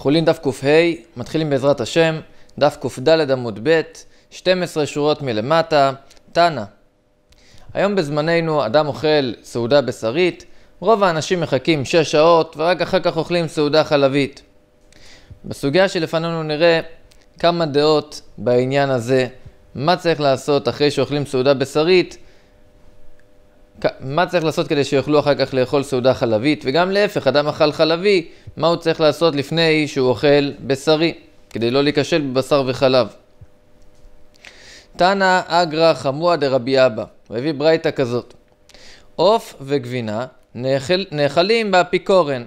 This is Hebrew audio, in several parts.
חולין דף קה, מתחילים בעזרת השם, דף קד עמוד ב, 12 שורות מלמטה, תנא. היום בזמננו אדם אוכל סעודה בשרית, רוב האנשים מחכים 6 שעות ורק אחר כך אוכלים סעודה חלבית. בסוגיה שלפנינו נראה כמה דעות בעניין הזה, מה צריך לעשות אחרי שאוכלים סעודה בשרית, מה צריך לעשות כדי שיוכלו אחר כך לאכול סעודה חלבית, וגם להפך, אדם אכל חלבי, מה הוא צריך לעשות לפני שהוא אוכל בשרי, כדי לא להיכשל בבשר וחלב. תנא אגרא חמוה דרבי אבא, הוא הביא ברייתא כזאת. עוף וגבינה נאכל, נאכלים באפיקורן.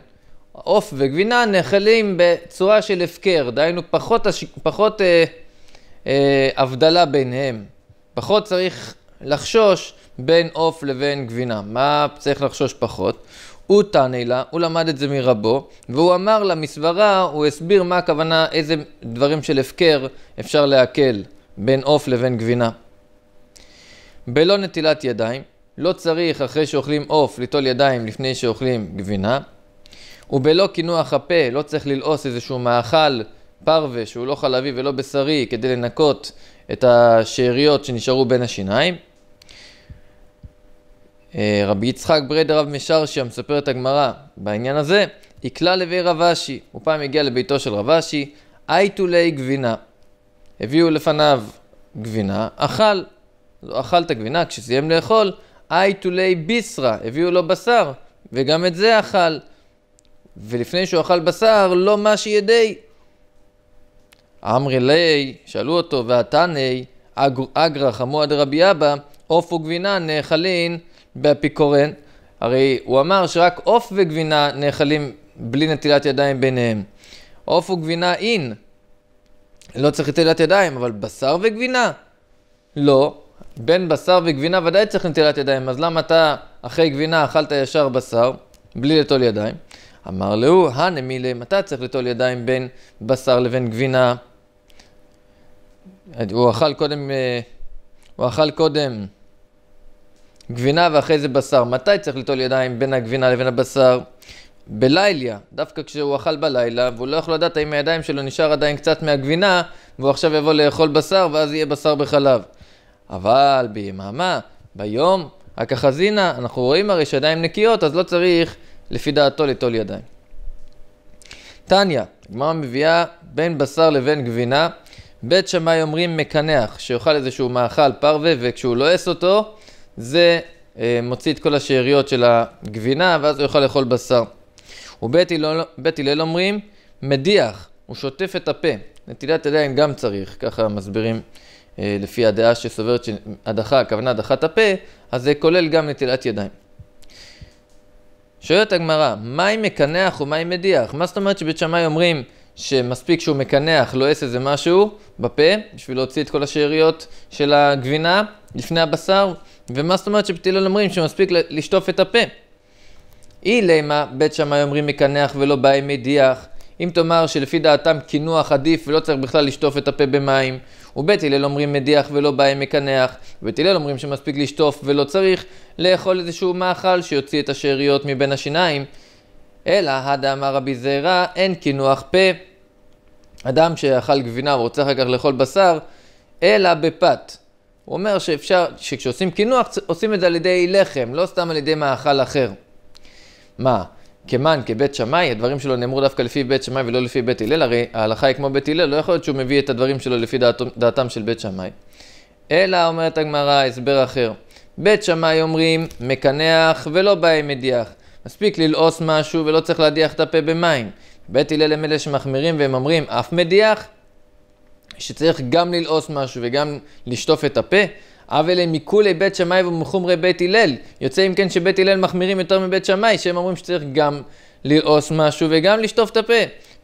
עוף וגבינה נאכלים בצורה של הפקר, דהיינו פחות, הש... פחות אה, אה, הבדלה ביניהם. פחות צריך לחשוש בין עוף לבין גבינה, מה צריך לחשוש פחות? הוא תענה לה, הוא למד את זה מרבו, והוא אמר לה מסברה, הוא הסביר מה הכוונה, איזה דברים של הפקר אפשר להקל בין עוף לבין גבינה. בלא נטילת ידיים, לא צריך אחרי שאוכלים עוף ליטול ידיים לפני שאוכלים גבינה, ובלא קינוח הפה, לא צריך ללעוס איזשהו מאכל פרווה שהוא לא חלבי ולא בשרי כדי לנקות את השאריות שנשארו בין השיניים. אה, רבי יצחק ברד רב משרשיה מספר את הגמרא בעניין הזה, יקלע לבי רב אשי, הוא פעם הגיע לביתו של רב אשי, אייטולי גבינה. הביאו לפניו גבינה, אכל, לא אכל את הגבינה, כשסיים לאכול, אייטולי ביסרה, הביאו לו בשר, וגם את זה אכל. ולפני שהוא אכל בשר, לא משי ידי. אמרי ליה, שאלו אותו, ועתני, אגרא חמוה דרבי אבא, עוף וגבינה נאכלים באפיקורן. הרי הוא אמר שרק עוף וגבינה נאכלים בלי נטילת ידיים ביניהם. עוף וגבינה אין. לא צריך נטילת ידיים, אבל בשר וגבינה? לא. בין בשר וגבינה ודאי צריך נטילת ידיים, אז למה אתה אחרי גבינה אכלת ישר בשר, בלי לטול ידיים? אמר להו, הנמילה, מתי צריך לטול ידיים בין בשר לבין גבינה? הוא אכל קודם אה, הוא אכל קודם גבינה ואחרי זה בשר. מתי צריך ליטול ידיים בין הגבינה לבין הבשר? בלילה, דווקא כשהוא אכל בלילה, והוא לא יכול לדעת האם הידיים שלו נשאר עדיין קצת מהגבינה, והוא עכשיו יבוא לאכול בשר, ואז יהיה בשר בחלב. אבל ביממה, ביום, הכחזינה, אנחנו רואים הרי שידיים נקיות, אז לא צריך, לפי דעתו, ליטול ידיים. טניה, הגמרא מביאה בין בשר לבין גבינה, בית שמאי אומרים מקנח, שיאכל איזשהו מאכל פרווה, וכשהוא לועס אותו, זה אה, מוציא את כל השאריות של הגבינה, ואז הוא יוכל לאכול בשר. ובית הלל, אומרים, מדיח, הוא שוטף את הפה. נטילת ידיים גם צריך, ככה מסבירים אה, לפי הדעה שסוברת שהדחה, הכוונה הדחת הפה, אז זה כולל גם נטילת ידיים. שואלת הגמרא, מהי מקנח ומהי מדיח? מה זאת אומרת שבית שמאי אומרים שמספיק שהוא מקנח, לועס איזה משהו בפה, בשביל להוציא את כל השאריות של הגבינה לפני הבשר, ומה זאת אומרת שפתילון אומרים שמספיק לשטוף את הפה? אי למה בית שמאי אומרים מקנח ולא באי מדיח, אם תאמר שלפי דעתם קינוח עדיף ולא צריך בכלל לשטוף את הפה במים, ובית הלל אומרים מדיח ולא באי מקנח, ובית הלל אומרים שמספיק לשטוף ולא צריך לאכול איזשהו מאכל שיוציא את השאריות מבין השיניים, אלא הדאמר רבי זרע אין קינוח פה. אדם שאכל גבינה ורוצה אחר כך לאכול בשר, אלא בפת. הוא אומר שאפשר, שכשעושים קינוח עושים את זה על ידי לחם, לא סתם על ידי מאכל אחר. מה, כמן, כבית שמאי, הדברים שלו נאמרו דווקא לפי בית שמאי ולא לפי בית הלל, הרי ההלכה היא כמו בית הלל, לא יכול להיות שהוא מביא את הדברים שלו לפי דעת, דעתם של בית שמאי. אלא, אומרת הגמרא, הסבר אחר. בית שמאי אומרים, מקנח ולא בא עם מדיח. מספיק ללעוס משהו ולא צריך להדיח את הפה במים. בית הלל הם אלה שמחמירים והם אומרים, אף מדיח, שצריך גם ללעוס משהו וגם לשטוף את הפה. אבל הם מכולי בית שמאי ומחומרי בית הלל. יוצא אם כן שבית הלל מחמירים יותר מבית שמאי, שהם אומרים שצריך גם ללעוס משהו וגם לשטוף את הפה.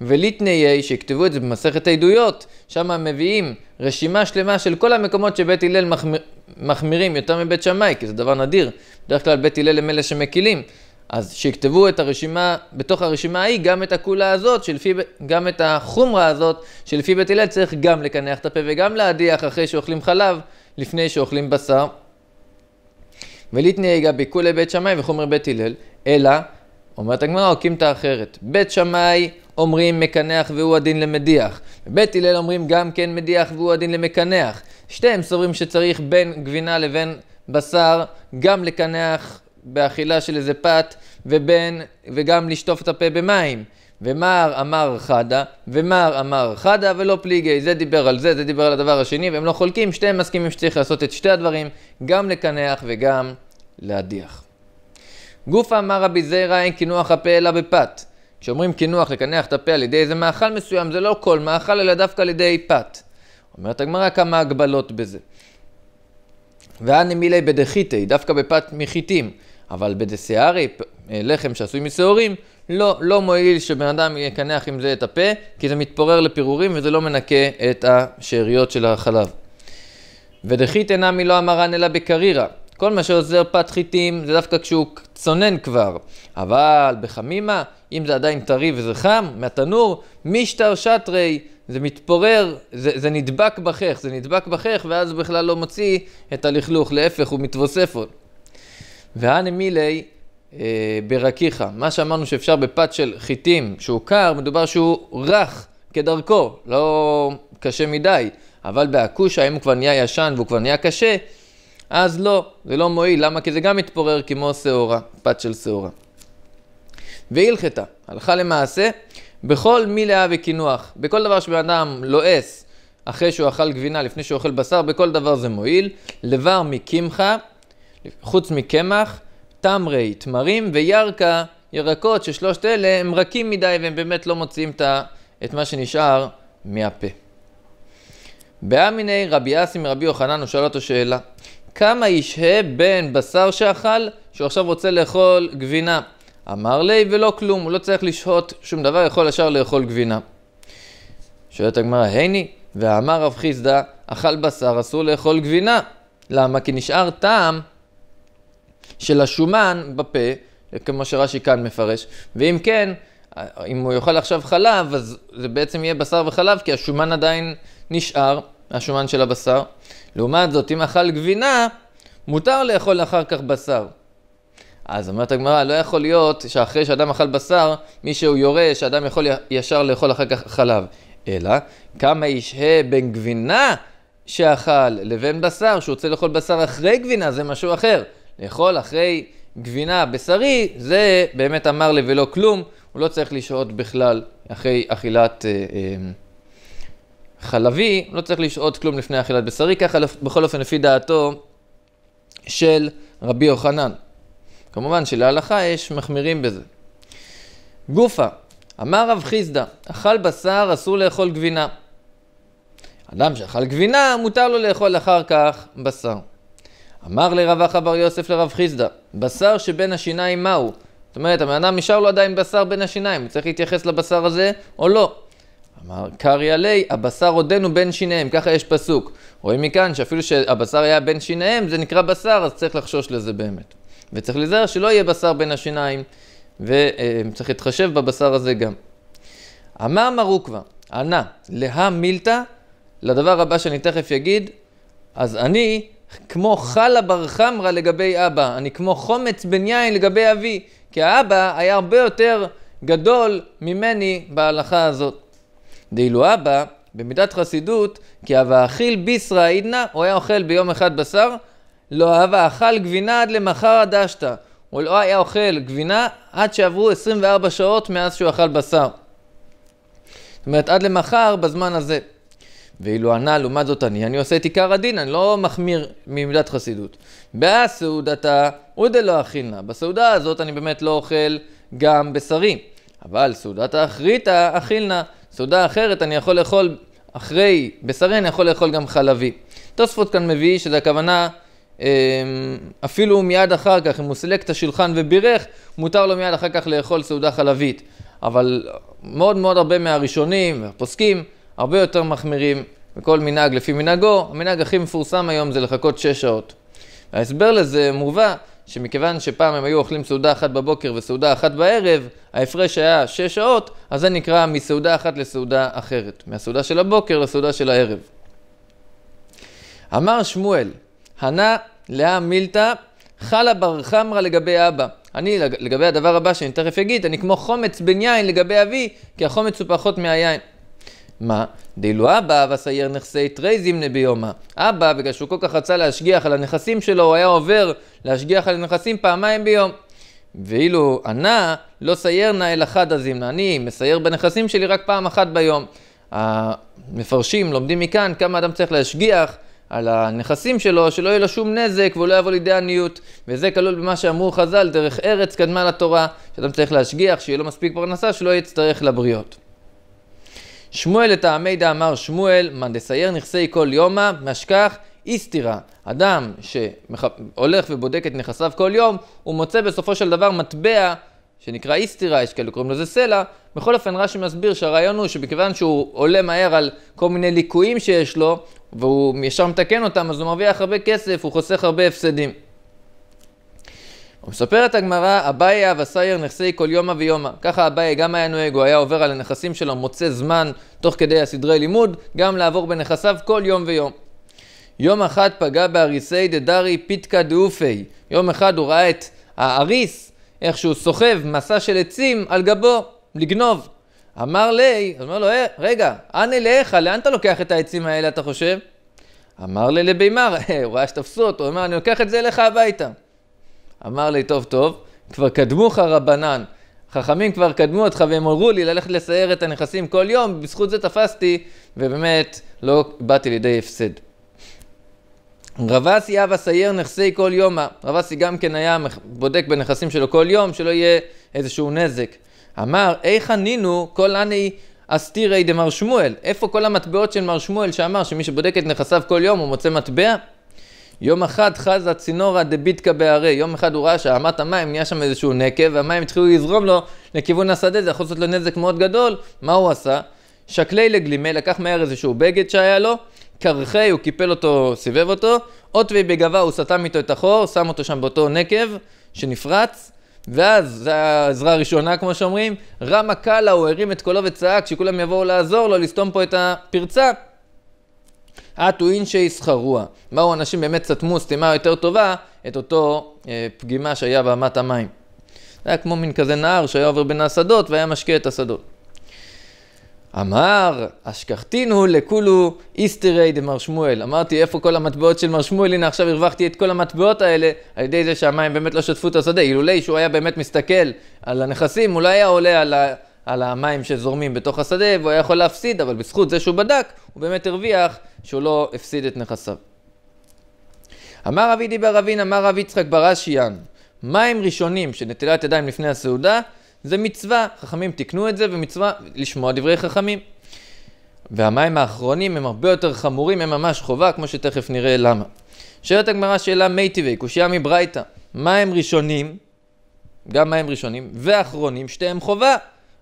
וליטניי, שיכתבו את זה במסכת העדויות, שם מביאים רשימה שלמה של כל המקומות שבית הלל מחמיר, מחמירים יותר מבית שמאי, כי זה דבר נדיר. בדרך כלל בית הלל הם אלה שמקילים. אז שיכתבו את הרשימה, בתוך הרשימה ההיא, גם את הקולה הזאת, שלפי, גם את החומרה הזאת, שלפי בית הלל צריך גם לקנח את הפה וגם להדיח אחרי שאוכלים חלב, לפני שאוכלים בשר. ולתנאי גבי כולי בית שמאי וחומר בית הלל, אלא, אומרת הגמרא, הוקימתא אחרת. בית שמאי אומרים מקנח והוא הדין למדיח. בית הלל אומרים גם כן מדיח והוא הדין למקנח. שתיהם סוברים שצריך בין גבינה לבין בשר גם לקנח באכילה של איזה פת, ובין, וגם לשטוף את הפה במים. ומר אמר חדה, ומר אמר חדה ולא פליגי, זה דיבר על זה, זה דיבר על הדבר השני, והם לא חולקים, שתיהם מסכימים שצריך לעשות את שתי הדברים, גם לקנח וגם להדיח. גוף אמר רבי זיירא אין קינוח הפה אלא בפת. כשאומרים קינוח, לקנח את הפה על ידי איזה מאכל מסוים, זה לא כל מאכל, אלא דווקא על ידי פת. אומרת הגמרא כמה הגבלות בזה. והנמילי בדחיתי, דווקא בפת מחיתים. אבל בדסיארי, אה, לחם שעשוי משעורים, לא, לא מועיל שבן אדם יקנח עם זה את הפה, כי זה מתפורר לפירורים וזה לא מנקה את השאריות של החלב. ודחית אינמי לא המרן אלא בקרירה. כל מה שעוזר פת חיטים זה דווקא כשהוא צונן כבר. אבל בחמימה, אם זה עדיין טרי וזה חם, מהתנור, משטר שטרי, זה מתפורר, זה, זה נדבק בחך, זה נדבק בחך, ואז בכלל לא מוציא את הלכלוך, להפך, הוא מתווסף עוד. והנמילי אה, ברכיך. מה שאמרנו שאפשר בפת של חיטים שהוא קר, מדובר שהוא רך כדרכו, לא קשה מדי. אבל בהכושה, אם הוא כבר נהיה ישן והוא כבר נהיה קשה, אז לא, זה לא מועיל. למה? כי זה גם מתפורר כמו שעורה, פת של שעורה. והילכתה, הלכה למעשה, בכל מילאה וקינוח, בכל דבר שבן אדם לועס אחרי שהוא אכל גבינה, לפני שהוא אוכל בשר, בכל דבר זה מועיל. לבר מקמחה חוץ מקמח, תמרי, תמרים וירקה, ירקות, ששלושת אלה הם רכים מדי והם באמת לא מוציאים את מה שנשאר מהפה. באמיני רבי אסי מרבי יוחנן, הוא שאל אותו שאלה, כמה ישהה בין בשר שאכל, שהוא עכשיו רוצה לאכול גבינה? אמר לי ולא כלום, הוא לא צריך לשהות שום דבר, יכול ישר לאכול גבינה. שואלת הגמרא, הייני, ואמר רב חיסדא, אכל בשר אסור לאכול גבינה. למה? כי נשאר טעם של השומן בפה, כמו שרש"י כאן מפרש, ואם כן, אם הוא יאכל עכשיו חלב, אז זה בעצם יהיה בשר וחלב, כי השומן עדיין נשאר, השומן של הבשר. לעומת זאת, אם אכל גבינה, מותר לאכול אחר כך בשר. אז אומרת הגמרא, לא יכול להיות שאחרי שאדם אכל בשר, מי שהוא יורש, אדם יכול ישר לאכול אחר כך חלב. אלא, כמה ישהה בין גבינה שאכל לבין בשר, שהוא רוצה לאכול בשר אחרי גבינה, זה משהו אחר. לאכול אחרי גבינה בשרי, זה באמת אמר לי ולא כלום, הוא לא צריך לשהות בכלל אחרי אכילת אה, אה, חלבי, הוא לא צריך לשהות כלום לפני אכילת בשרי, ככה בכל אופן לפי דעתו של רבי יוחנן. כמובן שלהלכה יש מחמירים בזה. גופה, אמר רב חיסדא, אכל בשר אסור לאכול גבינה. אדם שאכל גבינה, מותר לו לאכול אחר כך בשר. אמר לרב אחא בר יוסף לרב חיסדא, בשר שבין השיניים מהו? זאת אומרת, הבן אדם נשאר לו עדיין בשר בין השיניים, הוא צריך להתייחס לבשר הזה או לא. אמר קריא לי, הבשר עודנו בין שיניהם, ככה יש פסוק. רואים מכאן שאפילו שהבשר היה בין שיניהם, זה נקרא בשר, אז צריך לחשוש לזה באמת. וצריך להיזהר שלא יהיה בשר בין השיניים, וצריך להתחשב בבשר הזה גם. אמר מרוקווה, ענה, להא מילתא, לדבר הבא שאני תכף אגיד, אז אני כמו חלה בר חמרה לגבי אבא, אני כמו חומץ בן יין לגבי אבי, כי האבא היה הרבה יותר גדול ממני בהלכה הזאת. דאילו אבא, במידת חסידות, כי אבא אכיל בישרא עידנא, הוא היה אוכל ביום אחד בשר, לא אבא אכל גבינה עד למחר הדשתא. הוא לא היה אוכל גבינה עד שעברו 24 שעות מאז שהוא אכל בשר. זאת אומרת, עד למחר בזמן הזה. ואילו ענה, לעומת זאת אני, אני עושה את עיקר הדין, אני לא מחמיר ממידת חסידות. בסעודתה, ודלא אכילנה. בסעודה הזאת אני באמת לא אוכל גם בשרים. אבל סעודת האחריתה, אכילנה. סעודה אחרת אני יכול לאכול, אחרי בשרי אני יכול לאכול גם חלבי. תוספות כאן מביא שזה הכוונה, אמ, אפילו מיד אחר כך, אם הוא סילק את השולחן ובירך, מותר לו מיד אחר כך לאכול סעודה חלבית. אבל מאוד מאוד הרבה מהראשונים, הפוסקים, הרבה יותר מחמירים, וכל מנהג לפי מנהגו, המנהג הכי מפורסם היום זה לחכות שש שעות. ההסבר לזה מובא שמכיוון שפעם הם היו אוכלים סעודה אחת בבוקר וסעודה אחת בערב, ההפרש היה שש שעות, אז זה נקרא מסעודה אחת לסעודה אחרת, מהסעודה של הבוקר לסעודה של הערב. אמר שמואל, הנה לאה מילתא חלה בר חמרא לגבי אבא. אני, לגבי הדבר הבא שאני תכף אגיד, אני כמו חומץ בן יין לגבי אבי, כי החומץ הוא פחות מהיין. מה? דאילו אבא וסייר נכסי תרי זימנה ביומא. אבא, בגלל שהוא כל כך רצה להשגיח על הנכסים שלו, הוא היה עובר להשגיח על הנכסים פעמיים ביום. ואילו ענה, לא סייר נא אלא חדא הזימנה. אני מסייר בנכסים שלי רק פעם אחת ביום. המפרשים לומדים מכאן כמה אדם צריך להשגיח על הנכסים שלו, שלא יהיה לו שום נזק והוא לא יבוא לידי עניות. וזה כלול במה שאמרו חז"ל, דרך ארץ קדמה לתורה, שאדם צריך להשגיח, שיהיה לו מספיק פרנסה, שלא יצטרך לבריות. שמואל לטעמי דאמר שמואל, דסייר נכסי כל יומא, משכח אי אדם שהולך ובודק את נכסיו כל יום, הוא מוצא בסופו של דבר מטבע שנקרא אי יש כאלה קוראים לזה סלע. בכל אופן רש"י מסביר שהרעיון הוא שבכיוון שהוא עולה מהר על כל מיני ליקויים שיש לו, והוא ישר מתקן אותם, אז הוא מרוויח הרבה כסף, הוא חוסך הרבה הפסדים. מספרת הגמרא, אביי אבסייר נכסי כל יומא ויומא. ככה אביי גם היה נוהג, הוא היה עובר על הנכסים שלו, מוצא זמן תוך כדי הסדרי לימוד, גם לעבור בנכסיו כל יום ויום. יום אחד פגע באריסי דדרי פיתקא דאופי. יום אחד הוא ראה את האריס, איך שהוא סוחב מסע של עצים על גבו, לגנוב. אמר לי, אז אמר לו, אה, רגע, אנה לך, לאן אתה לוקח את העצים האלה, אתה חושב? אמר לי לבימר, אה, הוא ראה שתפסו אותו, הוא אמר, אני לוקח את זה אליך הביתה. אמר לי, טוב, טוב, כבר קדמוך רבנן. חכמים כבר קדמו אותך והם אמרו לי ללכת לסייר את הנכסים כל יום, בזכות זה תפסתי, ובאמת לא באתי לידי הפסד. רב אסי אב הסייר נכסי כל יומא. רב אסי גם כן היה בודק בנכסים שלו כל יום, שלא יהיה איזשהו נזק. אמר, איך ענינו כל עני אסתירי דמר שמואל. איפה כל המטבעות של מר שמואל שאמר שמי שבודק את נכסיו כל יום הוא מוצא מטבע? יום אחד חז הצינורא דביטקה בהרי, יום אחד הוא ראה שאמת המים נהיה שם איזשהו נקב, והמים התחילו לזרום לו לכיוון השדה, זה יכול לעשות לו נזק מאוד גדול, מה הוא עשה? שקלי לגלימי, לקח מהר איזשהו בגד שהיה לו, קרחי, הוא קיפל אותו, סיבב אותו, עוטבי בגבה, הוא סתם איתו את החור, שם אותו שם באותו נקב שנפרץ, ואז, זו העזרה הראשונה כמו שאומרים, רמה קאלה, הוא הרים את קולו וצעק שכולם יבואו לעזור לו לסתום פה את הפרצה. אטו אינשי שיסחרוה. באו אנשים באמת סתמו סתימה יותר טובה את אותו אה, פגימה שהיה באמת המים. זה היה כמו מין כזה נהר שהיה עובר בין השדות והיה משקה את השדות. אמר, אשכחתינו לכולו איסטרי דמר שמואל. אמרתי, איפה כל המטבעות של מר שמואל? הנה, עכשיו הרווחתי את כל המטבעות האלה על ידי זה שהמים באמת לא שטפו את השדה. אילולי שהוא היה באמת מסתכל על הנכסים, אולי לא היה עולה על ה... על המים שזורמים בתוך השדה, והוא היה יכול להפסיד, אבל בזכות זה שהוא בדק, הוא באמת הרוויח שהוא לא הפסיד את נכסיו. אמר רבי דיבר רבין, אמר רבי יצחק ברשיאן, מים ראשונים של נטילת ידיים לפני הסעודה, זה מצווה, חכמים תיקנו את זה, ומצווה לשמוע דברי חכמים. והמים האחרונים הם הרבה יותר חמורים, הם ממש חובה, כמו שתכף נראה למה. שואלת הגמרא שאלה מייטיבי, קושייה מברייתא, מים ראשונים, גם מים ראשונים, ואחרונים, שתיהם חובה.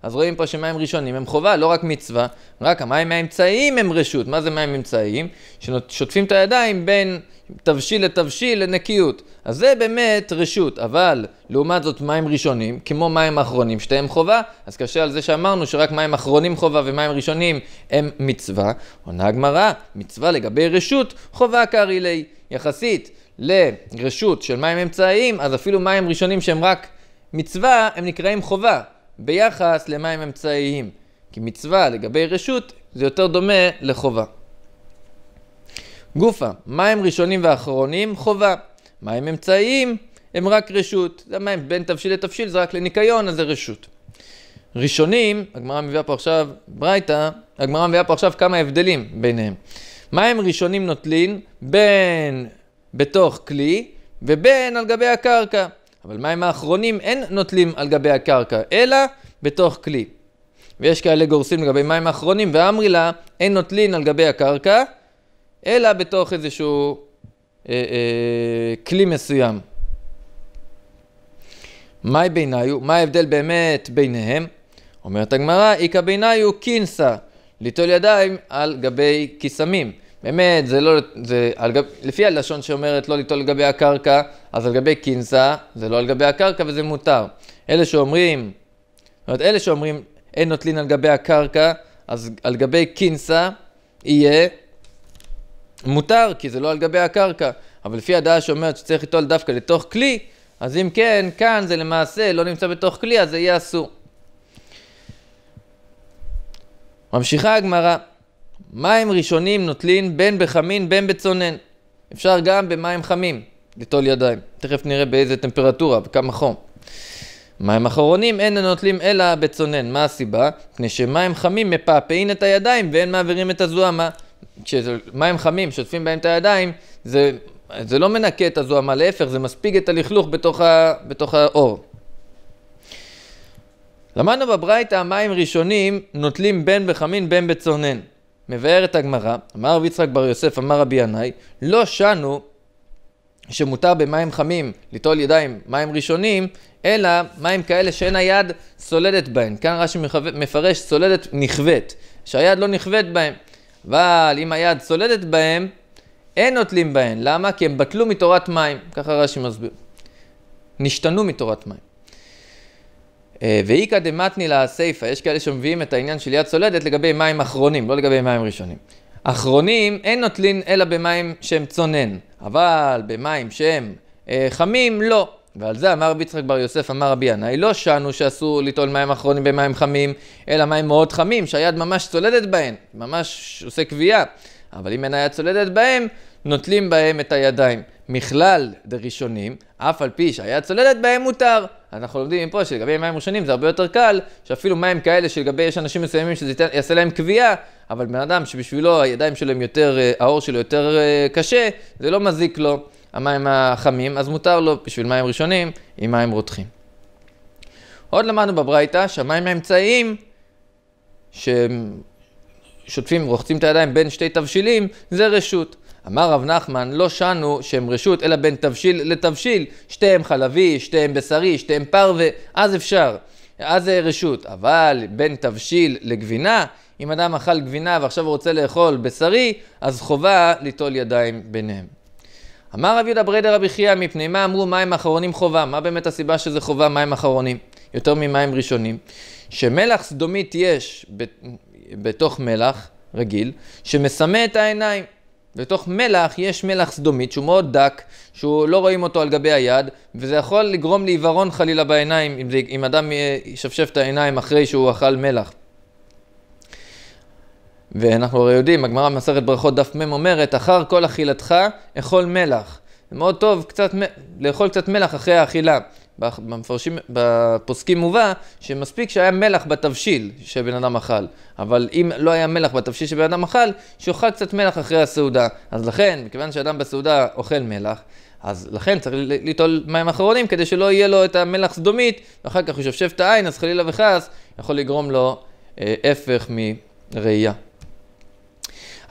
אז רואים פה שמים ראשונים הם חובה, לא רק מצווה, רק המים האמצעיים הם רשות. מה זה מים אמצעיים? ששוטפים את הידיים בין תבשיל לתבשיל לנקיות. אז זה באמת רשות, אבל לעומת זאת מים ראשונים, כמו מים אחרונים, שתיהם חובה, אז קשה על זה שאמרנו שרק מים אחרונים חובה ומים ראשונים הם מצווה. עונה הגמרא, מצווה לגבי רשות, חובה קרעי לי. יחסית לרשות של מים אמצעיים, אז אפילו מים ראשונים שהם רק מצווה, הם נקראים חובה. ביחס למים אמצעיים. כי מצווה לגבי רשות זה יותר דומה לחובה. גופה, מים ראשונים ואחרונים חובה. מים אמצעיים הם רק רשות. זה המים בין תבשיל לתבשיל זה רק לניקיון אז זה רשות. ראשונים, הגמרא מביאה פה עכשיו ברייתא, הגמרא מביאה פה עכשיו כמה הבדלים ביניהם. מים ראשונים נוטלין בין בתוך כלי ובין על גבי הקרקע. אבל מים האחרונים אין נוטלים על גבי הקרקע, אלא בתוך כלי. ויש כאלה גורסים לגבי מים האחרונים, ואמרי לה, אין נוטלין על גבי הקרקע, אלא בתוך איזשהו אה, אה, כלי מסוים. מהי ביניו? מה ההבדל באמת ביניהם? אומרת הגמרא, איכא ביניו קינסה, ליטול ידיים על גבי קיסמים. אמת, זה לא, זה, על גב, לפי הלשון שאומרת לא ליטול לגבי הקרקע, אז על גבי כינסה, זה לא על גבי הקרקע וזה מותר. אלה שאומרים, זאת אומרת, אלה שאומרים אין נוטלין על גבי הקרקע, אז על גבי כינסה יהיה מותר, כי זה לא על גבי הקרקע. אבל לפי הדעה שאומרת שצריך ליטול דווקא לתוך כלי, אז אם כן, כאן זה למעשה לא נמצא בתוך כלי, אז זה יהיה אסור. ממשיכה הגמרא. מים ראשונים נוטלין בין בחמין בין בצונן. אפשר גם במים חמים לטול ידיים. תכף נראה באיזה טמפרטורה וכמה חום. מים אחרונים אין הנוטלים אלא בצונן. מה הסיבה? מפני שמים חמים מפעפעים את הידיים ואין מעבירים את הזוהמה. כשמים חמים שוטפים בהם את הידיים, זה, זה לא מנקה את הזוהמה, להפך, זה מספיג את הלכלוך בתוך, ה, בתוך האור. למדנו בברייתא מים ראשונים נוטלים בין בחמין בין בצונן. מבארת הגמרא, אמר רב יצחק בר יוסף, אמר רבי ינאי, לא שנו שמותר במים חמים ליטול ידיים מים ראשונים, אלא מים כאלה שאין היד סולדת בהם. כאן רש"י מפרש סולדת נכווית, שהיד לא נכווית בהם. אבל אם היד סולדת בהם, אין נוטלים בהם. למה? כי הם בטלו מתורת מים. ככה רש"י מסביר. נשתנו מתורת מים. ואיכא דמתני לה סיפא, יש כאלה שמביאים את העניין של יד צולדת לגבי מים אחרונים, לא לגבי מים ראשונים. אחרונים אין נוטלין אלא במים שהם צונן, אבל במים שהם אה, חמים לא. ועל זה אמר רבי יצחק בר יוסף, אמר רבי ינאי, לא שנו שאסור ליטול מים אחרונים במים חמים, אלא מים מאוד חמים, שהיד ממש צולדת בהם, ממש עושה קביעה. אבל אם אין היד צולדת בהם, נוטלים בהם את הידיים. מכלל דראשונים, אף על פי שהיה צוללת בהם מותר. אנחנו לומדים מפה שלגבי מים ראשונים זה הרבה יותר קל, שאפילו מים כאלה שלגבי יש אנשים מסוימים שזה יעשה להם קביעה, אבל בן אדם שבשבילו הידיים שלו הם יותר, העור אה, שלו יותר אה, קשה, זה לא מזיק לו המים החמים, אז מותר לו בשביל מים ראשונים עם מים רותחים. עוד למדנו בברייתא שהמים האמצעיים שוטפים, רוחצים את הידיים בין שתי תבשילים, זה רשות. אמר רב נחמן, לא שנו שהם רשות, אלא בין תבשיל לתבשיל, שתיהם חלבי, שתיהם בשרי, שתיהם פרווה, אז אפשר, אז זה רשות. אבל בין תבשיל לגבינה, אם אדם אכל גבינה ועכשיו הוא רוצה לאכול בשרי, אז חובה ליטול ידיים ביניהם. אמר רב יהודה ברדה רבי חייא, מפני מה אמרו מים אחרונים חובה? מה באמת הסיבה שזה חובה מים אחרונים? יותר ממים ראשונים. שמלח סדומית יש בתוך מלח רגיל, שמסמא את העיניים. בתוך מלח יש מלח סדומית שהוא מאוד דק, שהוא לא רואים אותו על גבי היד, וזה יכול לגרום לעיוורון חלילה בעיניים, אם, זה, אם אדם ישפשף את העיניים אחרי שהוא אכל מלח. ואנחנו הרי יודעים, הגמרא במסכת ברכות דף מ' אומרת, אחר כל אכילתך אכול מלח. זה מאוד טוב קצת, לאכול קצת מלח אחרי האכילה. במפרשים, בפוסקים מובא, שמספיק שהיה מלח בתבשיל שבן אדם אכל. אבל אם לא היה מלח בתבשיל שבן אדם אכל, שיאכל קצת מלח אחרי הסעודה. אז לכן, מכיוון שאדם בסעודה אוכל מלח, אז לכן צריך ליטול מים אחרונים כדי שלא יהיה לו את המלח סדומית, ואחר כך הוא שפשף את העין, אז חלילה וחס יכול לגרום לו אה, הפך מראייה.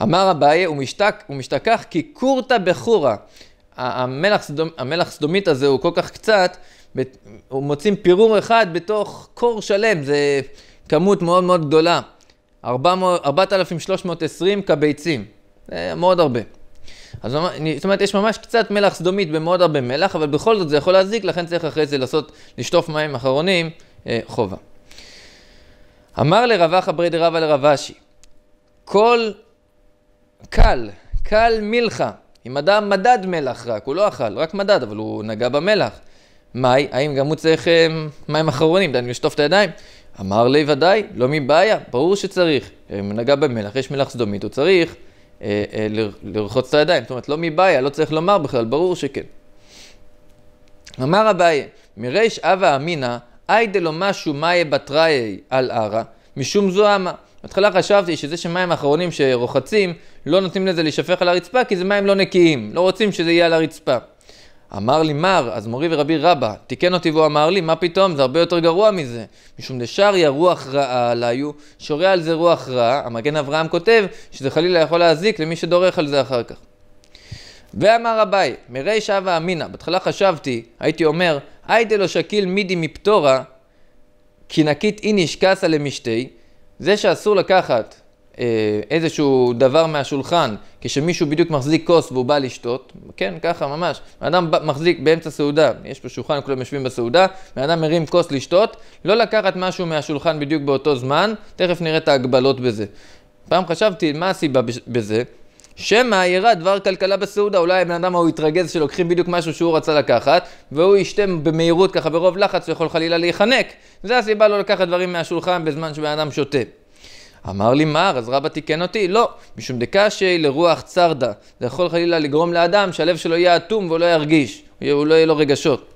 אמר אביי, הוא משתכח משתק, כי כורתא בחורא. המלח, סדומ, המלח סדומית הזה הוא כל כך קצת, מוצאים פירור אחד בתוך קור שלם, זה כמות מאוד מאוד גדולה. 4,320 כביצים, זה מאוד הרבה. אז זאת אומרת, יש ממש קצת מלח סדומית במאוד הרבה מלח, אבל בכל זאת זה יכול להזיק, לכן צריך אחרי זה לעשות, לשטוף מים אחרונים, אה, חובה. אמר לרבך ברי דרבה לרבשי, כל קל, קל מלחה, אם אדם מדד מלח רק, הוא לא אכל, רק מדד, אבל הוא נגע במלח. מאי, האם גם הוא צריך אה, מים אחרונים, דני, לשטוף את הידיים? אמר לי, ודאי, לא מבעיה, ברור שצריך. אם אה, נגע במלח, יש מלח סדומית, הוא צריך אה, אה, לרחוץ את הידיים. זאת אומרת, לא מבעיה, לא צריך לומר בכלל, ברור שכן. אמר אביי, מריש אבה אמינא, אי דלא משהו מאי בתראי על ערא, משום זוהמה. בהתחלה חשבתי שזה שמים אחרונים שרוחצים, לא נותנים לזה להישפך על הרצפה, כי זה מים לא נקיים, לא רוצים שזה יהיה על הרצפה. אמר לי מר, אז מורי ורבי רבא, תיקן אותי והוא אמר לי, מה פתאום, זה הרבה יותר גרוע מזה. משום דשריה רוח רעה עליו, שורה על זה רוח רעה, המגן אברהם כותב שזה חלילה יכול להזיק למי שדורך על זה אחר כך. ואמר אביי, מרי שווה אמינא, בהתחלה חשבתי, הייתי אומר, היידה לא שקיל מידי מפטורה, כי נקית איניש קסה למשתי, זה שאסור לקחת אה, איזשהו דבר מהשולחן, כשמישהו בדיוק מחזיק כוס והוא בא לשתות, כן, ככה ממש, אדם מחזיק באמצע סעודה, יש פה שולחן, כולם יושבים בסעודה, ואדם מרים כוס לשתות, לא לקחת משהו מהשולחן בדיוק באותו זמן, תכף נראה את ההגבלות בזה. פעם חשבתי, מה הסיבה בזה? שמא ירד דבר כלכלה בסעודה, אולי הבן אדם ההוא יתרגז שלוקחים בדיוק משהו שהוא רצה לקחת, והוא ישתה במהירות ככה ברוב לחץ, הוא יכול חלילה להיחנק. זה הסיבה לא לקחת דברים מהשולחן בזמן שבן אדם שותה. אמר לי מר, אז רבא תיקן אותי? לא, משום דקשי לרוח צרדה. זה יכול חלילה לגרום לאדם שהלב שלו יהיה אטום והוא לא ירגיש, הוא לא יהיה לו רגשות.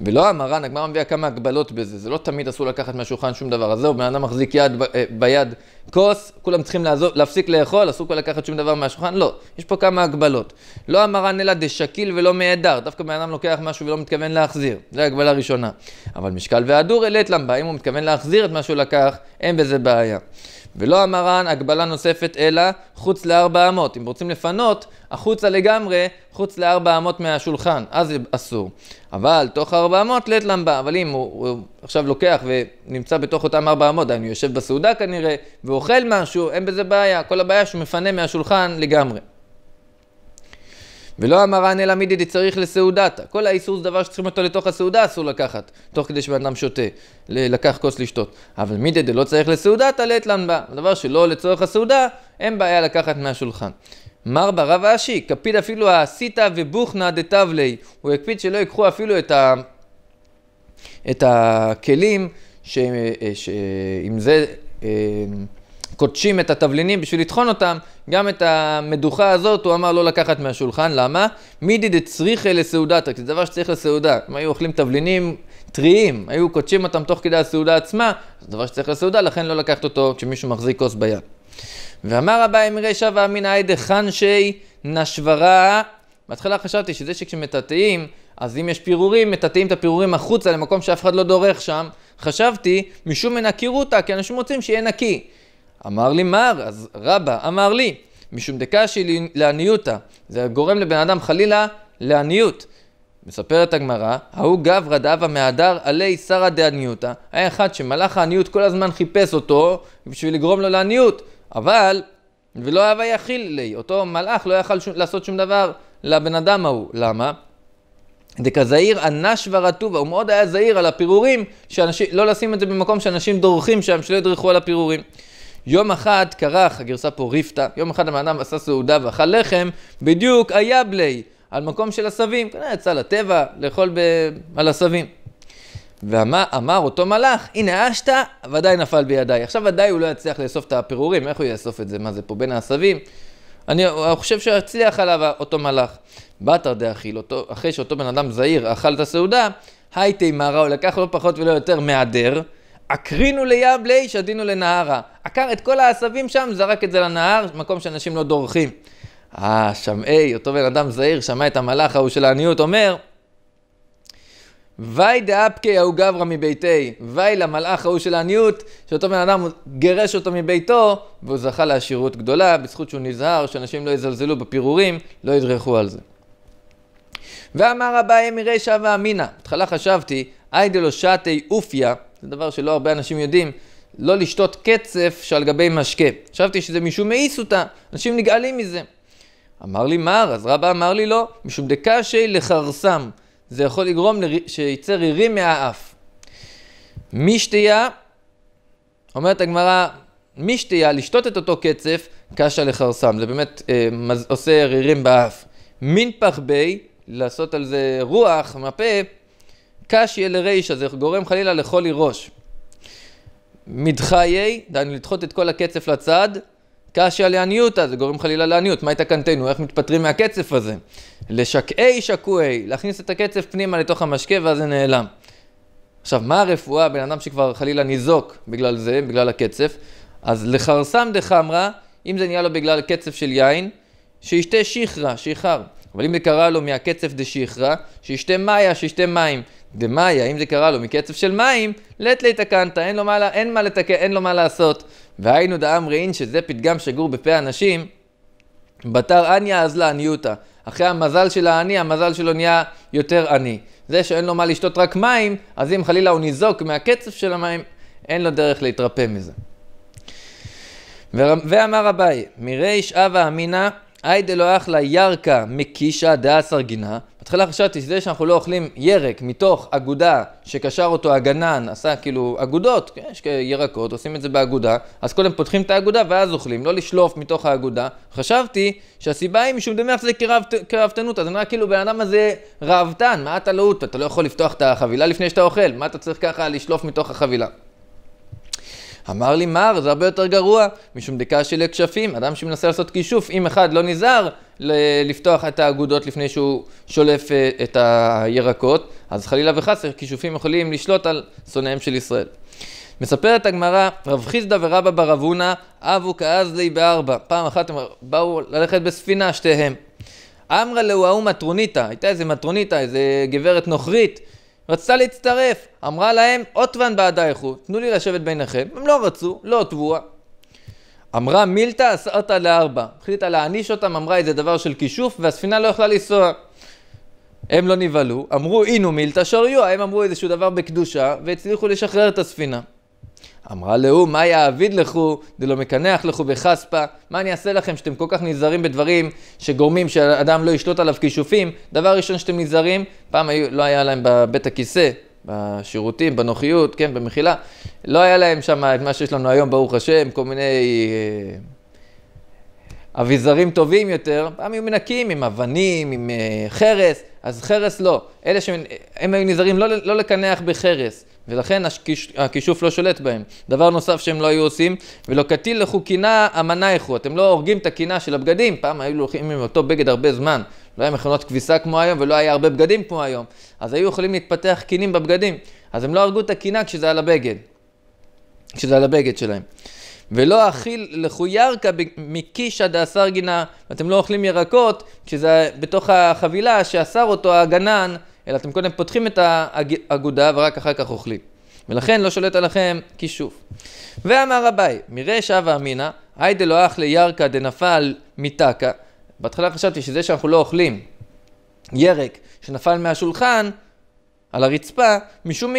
ולא המרן, הגמרא מביאה כמה הגבלות בזה, זה לא תמיד אסור לקחת מהשולחן שום דבר. אז זהו, בן אדם מחזיק יד ב, אה, ביד כוס, כולם צריכים לעזוב, להפסיק לאכול, אסור כבר לקחת שום דבר מהשולחן? לא, יש פה כמה הגבלות. לא המרן אלא דשקיל ולא מהדר, דווקא בן אדם לוקח משהו ולא מתכוון להחזיר, זו הגבלה ראשונה. אבל משקל והדור את למבה, אם הוא מתכוון להחזיר את מה שהוא לקח, אין בזה בעיה. ולא המרן הגבלה נוספת אלא חוץ לארבע אמות. אם רוצים לפנות, החוצה לגמרי, חוץ לארבע אמות מהשולחן, אז אסור. אבל תוך ארבע אמות לית למבה. אבל אם הוא, הוא עכשיו לוקח ונמצא בתוך אותם ארבע אמות, אני יושב בסעודה כנראה, ואוכל משהו, אין בזה בעיה. כל הבעיה שהוא מפנה מהשולחן לגמרי. ולא המרן אלא מידי דצריך לסעודתה. כל האיסור זה דבר שצריכים אותו לתוך הסעודה אסור לקחת, תוך כדי שבן אדם שותה, לקח כוס לשתות. אבל מידי דלא צריך לסעודתה לית לן בה. דבר שלא לצורך הסעודה, אין בעיה לקחת מהשולחן. מר ברב אשי, קפיד אפילו הסיתא ובוכנא דתבלי. הוא הקפיד שלא ייקחו אפילו את, ה... את הכלים, שעם ש... אה, אה, זה... אה, קודשים את התבלינים בשביל לטחון אותם, גם את המדוכה הזאת הוא אמר לא לקחת מהשולחן, למה? מידי דצריכי לסעודתא, כי זה דבר שצריך לסעודה. הם היו אוכלים תבלינים טריים, היו קודשים אותם תוך כדי הסעודה עצמה, זה דבר שצריך לסעודה, לכן לא לקחת אותו כשמישהו מחזיק כוס ביד. ואמר רבי אמירי שווה ואמינא היידה חנשי נשברה. בהתחלה חשבתי שזה שכשמטאטאים, אז אם יש פירורים, מטאטאים את הפירורים החוצה למקום שאף אחד לא דורך שם. חשבתי, משום מנקירותא, כי אנשים רוצים שיהיה נקי. אמר לי מר, אז רבא אמר לי, משום דקשי לעניותא, זה גורם לבן אדם חלילה לעניות. מספרת הגמרא, ההוא גברא דאבה מהדר עלי שרא דעניותא, היה אחד שמלאך העניות כל הזמן חיפש אותו בשביל לגרום לו לעניות, אבל, ולא אהבה יכיל לי, אותו מלאך לא יכל שום, לעשות שום דבר לבן אדם ההוא, למה? דכזעיר אנש ורטובה, הוא מאוד היה זהיר על הפירורים, שאנשים, לא לשים את זה במקום שאנשים דורכים שם, שלא ידרכו על הפירורים. יום אחד קרח, הגרסה פה ריפתא, יום אחד הבן אדם עשה סעודה ואכל לחם, בדיוק היה בלי, על מקום של עשבים, כנראה כן, יצא לטבע לאכול ב... על עשבים. ואמר אותו מלאך, הנה אשתא, ודאי נפל בידיי. עכשיו ודאי הוא לא יצליח לאסוף את הפירורים, איך הוא יאסוף את זה? מה זה פה, בין העשבים? אני חושב שהוא יצליח עליו אותו מלאך. באתר דאכיל, אותו, אחרי שאותו בן אדם זעיר אכל את הסעודה, הייתי מרא, הוא לקח לא פחות ולא יותר מהדר, אקרינו לים לי, שדינו לנהרה. עקר את כל העשבים שם, זרק את זה לנהר, מקום שאנשים לא דורכים. אה, שמעי, אותו בן אדם זהיר, שמע את המלאך ההוא של העניות אומר, וי דאפקי ההוא גברא מביתי, וי למלאך ההוא של העניות, שאותו בן אדם גירש אותו מביתו, והוא זכה לעשירות גדולה, בזכות שהוא נזהר, שאנשים לא יזלזלו בפירורים, לא ידרכו על זה. ואמר אביי מרישא אמינא, בהתחלה חשבתי, היידלו שתי אופיה, זה דבר שלא הרבה אנשים יודעים, לא לשתות קצף שעל גבי משקה. חשבתי שזה משום מאיס אותה, אנשים נגעלים מזה. אמר לי מר, אז רבא אמר לי לא, משום דקשי לחרסם. זה יכול לגרום לר... שייצא רירים מהאף. משתייה, אומרת הגמרא, משתייה, לשתות את אותו קצף, קשה לחרסם. זה באמת אה, מז... עושה רירים באף. מנפח בי, לעשות על זה רוח, מפה, קשיה לרישא, זה גורם חלילה לחולי ראש. מדחיי, דהיינו לדחות את כל הקצף לצד, קשיה לעניותא, זה גורם חלילה לעניות, מה הייתה קנתנו? איך מתפטרים מהקצף הזה? לשקעי שקועי, להכניס את הקצף פנימה לתוך המשקה ואז זה נעלם. עכשיו, מה הרפואה, בן אדם שכבר חלילה ניזוק בגלל זה, בגלל הקצף, אז לחרסם דחמרה, אם זה נהיה לו בגלל קצף של יין, שישתה שיחרא, שיחר. אבל אם זה קרה לו מהקצף דשיחרא, שישתה מאיה, שישתה מים. דמאיה, אם זה קרה לו מקצף של מים, לט ליה תקנת, אין לו מה, לה, אין מה לתקן, אין לו מה לעשות. והיינו דאם ראין, שזה פתגם שגור בפה אנשים, בתר עניה אז לעניותה. אחרי המזל של העני, המזל שלו נהיה יותר עני. זה שאין לו מה לשתות רק מים, אז אם חלילה הוא ניזוק מהקצף של המים, אין לו דרך להתרפא מזה. ואמר אביי, מריש הווה אמינא היי דלא אחלה ירקה מקישה דה סרגינה. בהתחלה חשבתי שזה שאנחנו לא אוכלים ירק מתוך אגודה שקשר אותו הגנן, עשה כאילו אגודות, כן, יש ירקות, עושים את זה באגודה, אז קודם פותחים את האגודה ואז אוכלים, לא לשלוף מתוך האגודה. חשבתי שהסיבה היא משום דמי זה כרהבתנות, אז אני רואה כאילו בן אדם הזה רהבתן, מה אתה לאות? אתה לא יכול לפתוח את החבילה לפני שאתה אוכל, מה אתה צריך ככה לשלוף מתוך החבילה? אמר לי מר, זה הרבה יותר גרוע, משום דקה של הכשפים, אדם שמנסה לעשות כישוף, אם אחד לא נזהר לפתוח את האגודות לפני שהוא שולף אה, את הירקות, אז חלילה וחס, הכישופים יכולים לשלוט על שונאיהם של ישראל. מספרת הגמרא, רב חיסדא ורבא בר אבונה, אבו כאזלי בארבע. פעם אחת הם באו ללכת בספינה, שתיהם. אמרה להו ההוא מטרוניתא, הייתה איזה מטרוניתא, איזה גברת נוכרית, רצתה להצטרף, אמרה להם, עוטבן בעדייכו, תנו לי לשבת ביניכם, הם לא רצו, לא תבואה. אמרה מילתא עשאתה לארבע, החליטה להעניש אותם, אמרה איזה דבר של כישוף, והספינה לא יכלה לנסוע. הם לא נבהלו, אמרו אינו מילתא שריוע, הם אמרו איזשהו דבר בקדושה, והצליחו לשחרר את הספינה. אמרה להוא, מה יעביד לכו, דלא מקנח לכו בחספה, מה אני אעשה לכם שאתם כל כך נזהרים בדברים שגורמים שאדם לא ישלוט עליו כישופים? דבר ראשון שאתם נזהרים, פעם היו, לא היה להם בבית הכיסא, בשירותים, בנוחיות, כן, במחילה, לא היה להם שם את מה שיש לנו היום, ברוך השם, כל מיני... אה, אביזרים טובים יותר, פעם היו מנקים עם אבנים, עם אה, חרס, אז חרס לא. אלה שהם היו נזהרים לא, לא לקנח בחרס. ולכן הכיש, הכישוף לא שולט בהם. דבר נוסף שהם לא היו עושים, ולא קטיל לכו קינה אמנייכו, אתם לא הורגים את הקינה של הבגדים, פעם היו הולכים עם אותו בגד הרבה זמן, לא היה מכונות כביסה כמו היום ולא היה הרבה בגדים כמו היום, אז היו יכולים להתפתח קינים בבגדים, אז הם לא הרגו את הקינה כשזה על הבגד, כשזה על הבגד שלהם. ולא אכיל לכו ירקה מקיש עד האסר גינה, אתם לא אוכלים ירקות כשזה בתוך החבילה שאסר אותו הגנן אלא אתם קודם פותחים את האגודה ורק אחר כך אוכלים. ולכן לא שולט עליכם כישוף. ואמר אביי, מראה שווה אמינא, היי דלא אחלה ירקא דנפל מתקא. בהתחלה חשבתי שזה שאנחנו לא אוכלים ירק שנפל מהשולחן, על הרצפה, משום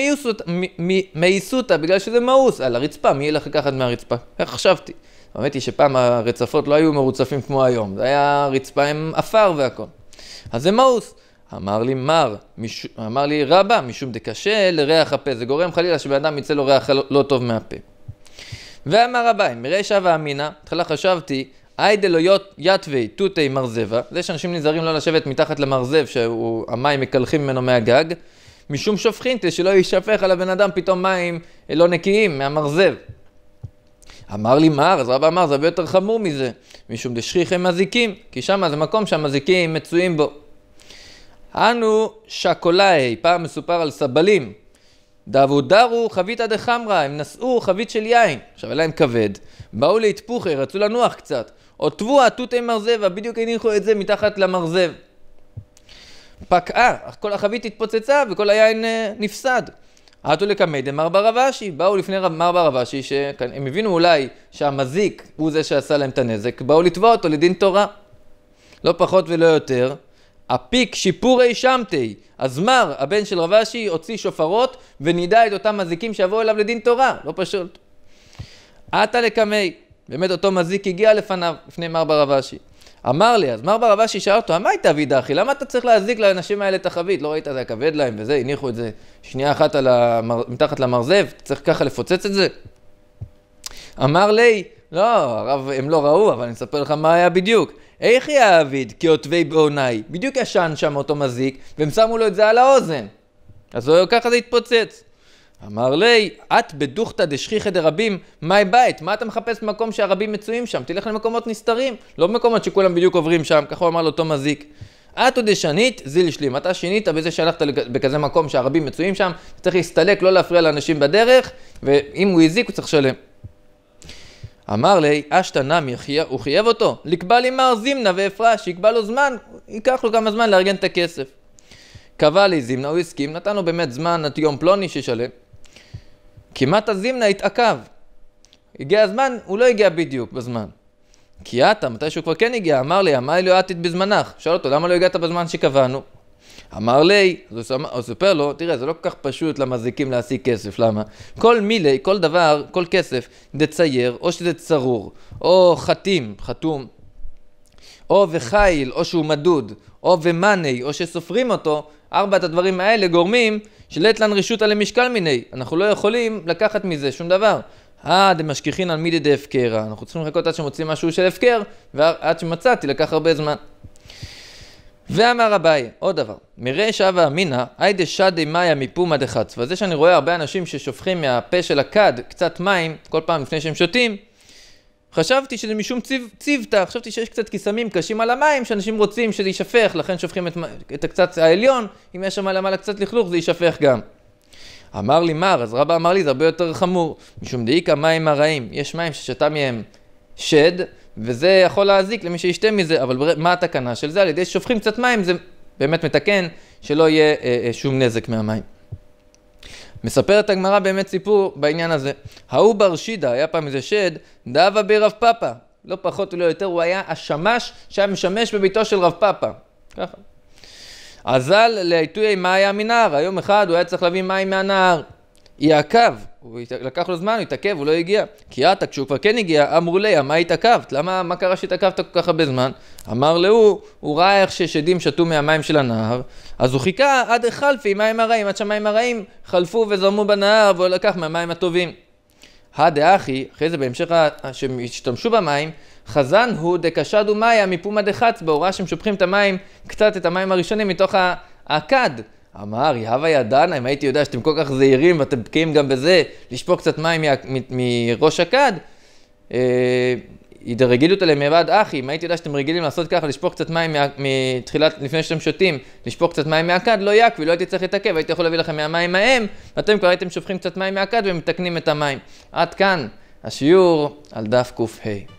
מאיסותא, בגלל שזה מאוס, על הרצפה, מי ילך לקחת מהרצפה? איך חשבתי? האמת היא שפעם הרצפות לא היו מרוצפים כמו היום, זה היה רצפה עם עפר והכל. אז זה מאוס. אמר לי מר, מש... אמר לי רבה, משום דקשה לריח הפה. זה גורם חלילה שבן אדם יצא לו ריח לא, לא טוב מהפה. ואמר רבי, מרישא ואמינא, בהתחלה חשבתי, איידלויות יתווה תותי מרזבה, זה שאנשים נזהרים לא לשבת מתחת למרזב שהמים מקלחים ממנו מהגג, משום שופכינטה שלא יישפך על הבן אדם פתאום מים אה, לא נקיים מהמרזב. אמר לי מר, אז רבא אמר, זה הרבה יותר חמור מזה, משום דשכיחי מזיקים, כי שם זה מקום שהמזיקים מצויים בו. אנו שקולאי, פעם מסופר על סבלים. דאבו דרו חביתא דחמרא, הם נשאו חבית של יין. עכשיו, אלא הם כבד. באו להתפוחי, רצו לנוח קצת. עוטבו התותי מרזבה, בדיוק הניחו את זה מתחת למרזב. פקעה, כל החבית התפוצצה וכל היין אה, נפסד. עטו לקמדם מר בר אבשי, באו לפני מר בר אבשי, שהם כן, הבינו אולי שהמזיק הוא זה שעשה להם את הנזק, באו לתבוע אותו לדין תורה. לא פחות ולא יותר. אפיק שיפורי שמתי. אז מר, הבן של רב אשי, הוציא שופרות ונידע את אותם מזיקים שיבואו אליו לדין תורה. לא פשוט. עתה לקמי. באמת אותו מזיק הגיע לפניו, לפני מר ברב אשי. אמר לי, אז מר ברב אשי שאל אותו, מה הייתה אבידה אחי? למה אתה צריך להזיק לאנשים האלה את החבית? לא ראית, זה הכבד להם וזה, הניחו את זה שנייה אחת המר... מתחת למרזב, צריך ככה לפוצץ את זה? אמר לי, לא, הרב, הם לא ראו, אבל אני אספר לך מה היה בדיוק. איך יעביד כעוטבי בעוני? בדיוק ישן שם אותו מזיק, והם שמו לו את זה על האוזן. אז הוא ככה זה התפוצץ. אמר לי, את בדוכתא דשכיחא דרבים, מאי בית, מה אתה מחפש במקום שהרבים מצויים שם? תלך למקומות נסתרים, לא במקומות שכולם בדיוק עוברים שם, ככה הוא אמר לאותו מזיק. את עוד ישנית, זיל שלים. אתה שינית בזה שהלכת בכזה מקום שהרבים מצויים שם, צריך להסתלק, לא להפריע לאנשים בדרך, ואם הוא הזיק הוא צריך לשלם. אמר לי, אשתא אשתנם, הוא חייב אותו, לקבע לי מר זימנה והפרש, יקבע לו זמן, ייקח לו כמה זמן לארגן את הכסף. קבע לי זימנה, הוא הסכים, נתן לו באמת זמן עד יום פלוני שישלם. כמעט הזימנה התעכב. הגיע הזמן, הוא לא הגיע בדיוק בזמן. כי אתה, מתי שהוא כבר כן הגיע, אמר לי, אמר לי לא עתיד בזמנך. שאל אותו, למה לא הגעת בזמן שקבענו? אמר לי, אז הוא סיפר לו, תראה, זה לא כל כך פשוט למזיקים להשיג כסף, למה? כל מילי, כל דבר, כל כסף, זה צייר, או שזה צרור, או חתים, חתום, או וחיל, או שהוא מדוד, או ומאני, או שסופרים אותו, ארבעת הדברים האלה גורמים שלטלן רשותא למשקל מיני. אנחנו לא יכולים לקחת מזה שום דבר. אה, דמשכיחין על מידי דהפקרה, אנחנו צריכים לחכות עד שמוצאים משהו של הפקר, ועד שמצאתי לקח הרבה זמן. ואמר אביי, עוד דבר, מרי שהווה אמינא, היידה שדי מאיה מפומא דחצווה. זה שאני רואה הרבה אנשים ששופכים מהפה של הכד קצת מים, כל פעם לפני שהם שותים, חשבתי שזה משום ציו, ציוותא, חשבתי שיש קצת קיסמים קשים על המים, שאנשים רוצים שזה יישפך, לכן שופכים את, את הקצת העליון, אם יש שם על המעלה קצת לכלוך זה יישפך גם. אמר לי מר, אז רבא אמר לי זה הרבה יותר חמור, משום דאיכא מים הרעים, יש מים ששתה מהם שד, וזה יכול להזיק למי שישתה מזה, אבל מה התקנה של זה? על ידי ששופכים קצת מים זה באמת מתקן, שלא יהיה אה, אה, שום נזק מהמים. מספרת הגמרא באמת סיפור בעניין הזה. ההוא בר שידה, היה פעם איזה שד, דאבה ברב פאפה. לא פחות ולא יותר, הוא היה השמש שהיה משמש בביתו של רב פאפה. ככה. אזל לעיתויי מאיה מנהר, היום אחד הוא היה צריך להביא מים מהנהר. יעקב, הוא לקח לו זמן, הוא התעכב, הוא לא הגיע. כי עתה, כשהוא כבר כן הגיע, אמרו ליה, מה התעכבת? למה, מה קרה שהתעכבת כל כך הרבה זמן? אמר להוא, הוא ראה איך ששדים שתו מהמים של הנהר, אז הוא חיכה עד חלפי מים הרעים, עד שהמים הרעים חלפו וזרמו בנהר, והוא לקח מהמים הטובים. הדה אחי, אחרי זה בהמשך, שהם השתמשו במים, חזן הוא דקשד ומאיה מפומא דחצבה, הוא ראה שהם שופכים את המים, קצת את המים הראשונים מתוך הכד. אמר, יהווה ידענה, אם הייתי יודע שאתם כל כך זהירים ואתם בקיאים גם בזה, לשפוך קצת מים מראש הכד, אה, דרגילות עליהם מיבד אחי, אם הייתי יודע שאתם רגילים לעשות ככה, לשפוך קצת מים מתחילת, לפני שאתם שותים, לשפוך קצת מים מהכד, לא יעקבי, לא הייתי צריך להתעכב, הייתי יכול להביא לכם מהמים ההם, ואתם כבר הייתם שופכים קצת מים מהכד ומתקנים את המים. עד כאן השיעור על דף קה.